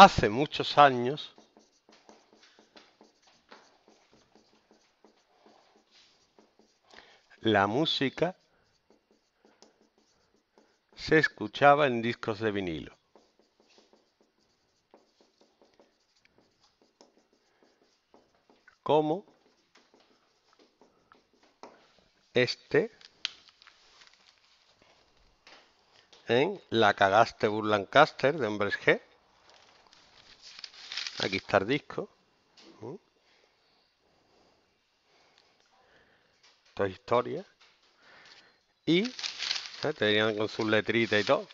hace muchos años, la música se escuchaba en discos de vinilo. Como este en La cagaste Burlancaster de Hombres G. Aquí está el disco. es historia. Y tenían con sus letritas y todo.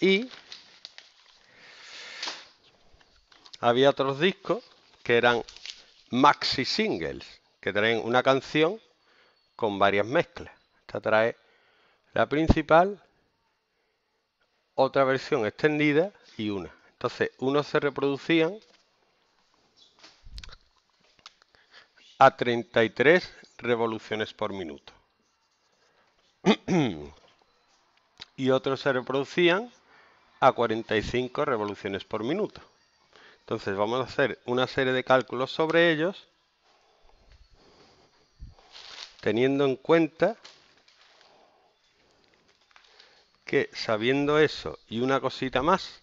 Y había otros discos que eran maxi singles, que traen una canción con varias mezclas. Esta trae la principal, otra versión extendida y una. Entonces, unos se reproducían a 33 revoluciones por minuto. y otros se reproducían a 45 revoluciones por minuto. Entonces vamos a hacer una serie de cálculos sobre ellos teniendo en cuenta que sabiendo eso y una cosita más,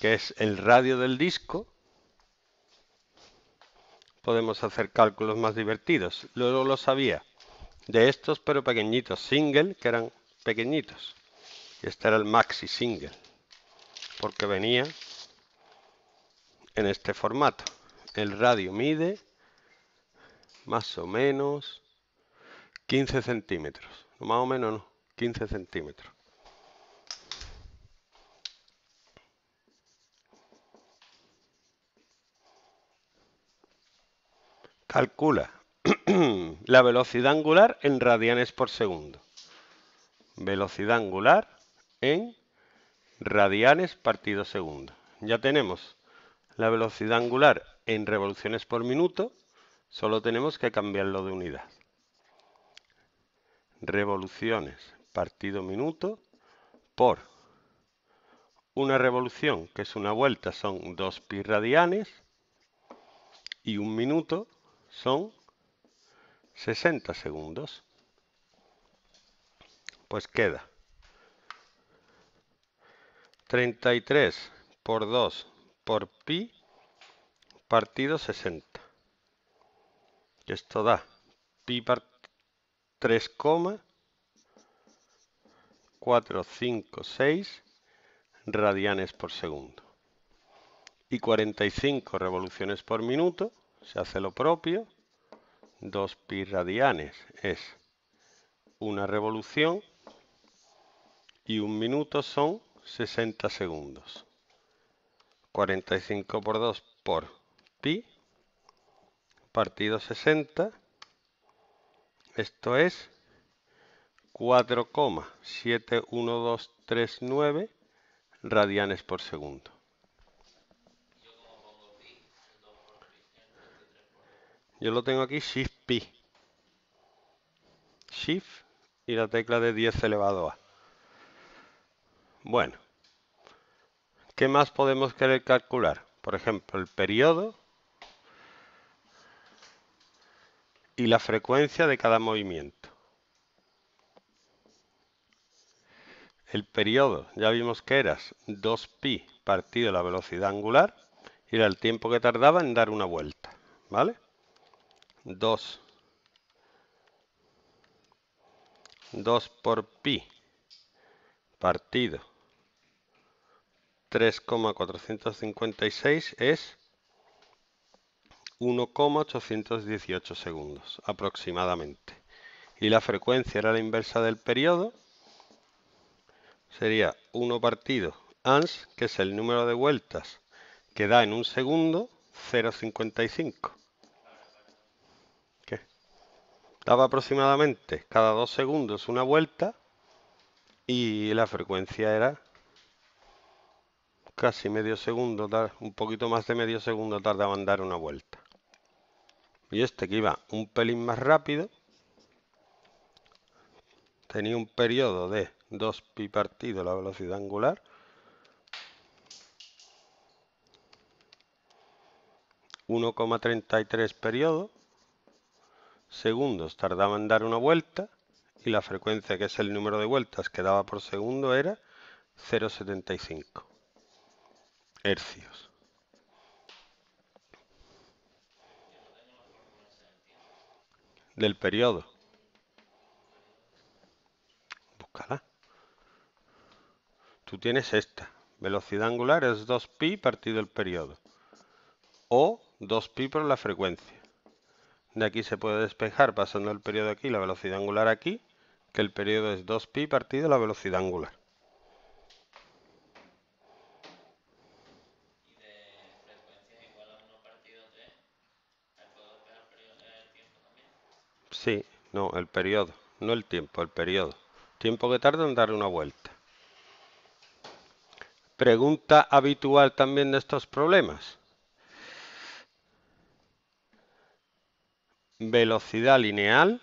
que es el radio del disco, podemos hacer cálculos más divertidos. Luego lo sabía de estos, pero pequeñitos, single, que eran pequeñitos. Y este era el maxi single, porque venía en este formato. El radio mide más o menos 15 centímetros, más o menos no. 15 centímetros. Calcula la velocidad angular en radianes por segundo. Velocidad angular en radianes partido segundo. Ya tenemos la velocidad angular en revoluciones por minuto, solo tenemos que cambiarlo de unidad. Revoluciones partido minuto por una revolución, que es una vuelta, son 2 pi radianes, y un minuto son 60 segundos. Pues queda 33 por 2 por pi partido 60. Esto da pi 3, 4, 5, 6 radianes por segundo. Y 45 revoluciones por minuto, se hace lo propio, 2 pi radianes es una revolución y un minuto son 60 segundos. 45 por 2 por pi partido 60, esto es 4,71239 radianes por segundo. Yo lo tengo aquí Shift Pi. Shift y la tecla de 10 elevado a. Bueno, ¿qué más podemos querer calcular? Por ejemplo, el periodo y la frecuencia de cada movimiento. El periodo, ya vimos que era 2pi partido la velocidad angular y era el tiempo que tardaba en dar una vuelta, ¿vale? 2 2 por pi partido 3,456 es 1,818 segundos aproximadamente. Y la frecuencia era la inversa del periodo, sería 1 partido ans, que es el número de vueltas que da en un segundo 0,55. ¿Qué? Daba aproximadamente cada 2 segundos una vuelta y la frecuencia era casi medio segundo, un poquito más de medio segundo tardaba en dar una vuelta. Y este que iba un pelín más rápido, tenía un periodo de 2 pi partido la velocidad angular ...1,33 periodo... ...segundos tardaba en dar una vuelta... ...y la frecuencia que es el número de vueltas que daba por segundo era... ...0,75... ...hercios... del periodo. tú tienes esta. Velocidad angular es 2pi partido el periodo. O 2pi por la frecuencia. De aquí se puede despejar pasando el periodo aquí, la velocidad angular aquí, que el periodo es 2pi partido la velocidad angular. Sí, no, el periodo, no el tiempo, el periodo. Tiempo que tarda en dar una vuelta. Pregunta habitual también de estos problemas. Velocidad lineal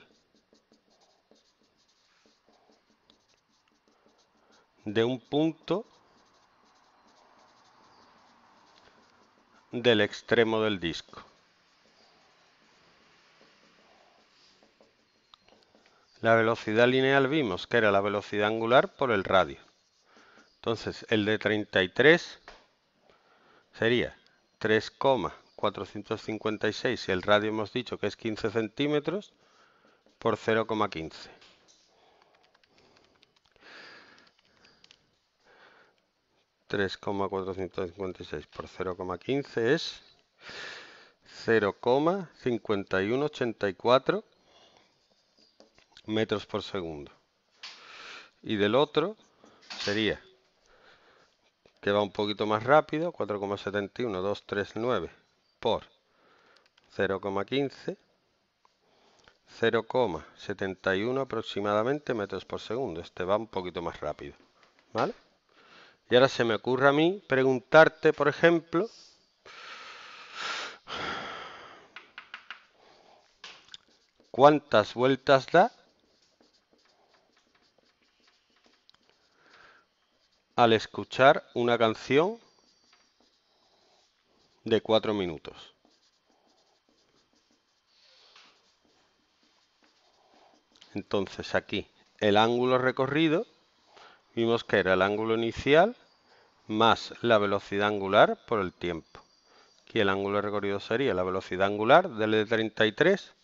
de un punto del extremo del disco. La velocidad lineal vimos que era la velocidad angular por el radio. Entonces, el de 33 sería 3,456 y el radio hemos dicho que es 15 centímetros por 0,15. 3,456 por 0,15 es 0,5184 metros por segundo. Y del otro sería este va un poquito más rápido, 4,71239 por 0,15, 0,71 aproximadamente metros por segundo. Este va un poquito más rápido, ¿vale? Y ahora se me ocurre a mí preguntarte, por ejemplo, cuántas vueltas da al escuchar una canción de 4 minutos. Entonces aquí el ángulo recorrido, vimos que era el ángulo inicial más la velocidad angular por el tiempo. Aquí el ángulo recorrido sería la velocidad angular del 33, e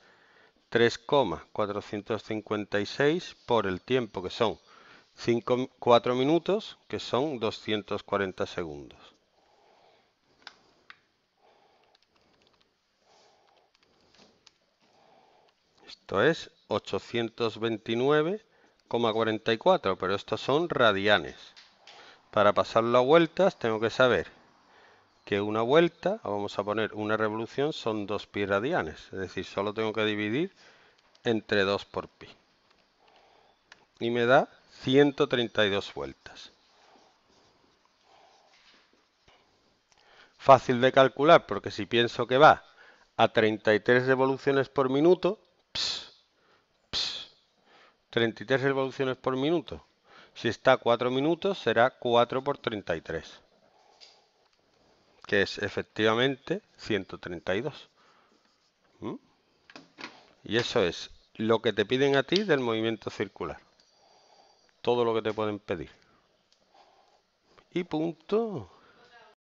3,456 por el tiempo que son 5, 4 minutos, que son 240 segundos. Esto es 829,44, pero estos son radianes. Para pasarlo a vueltas tengo que saber que una vuelta, vamos a poner una revolución, son 2 pi radianes. Es decir, solo tengo que dividir entre 2 por pi. Y me da 132 vueltas. Fácil de calcular, porque si pienso que va a 33 revoluciones por minuto, 33 revoluciones por minuto. Si está a 4 minutos, será 4 por 33, que es efectivamente 132. ¿Mm? Y eso es lo que te piden a ti del movimiento circular todo lo que te pueden pedir. Y punto.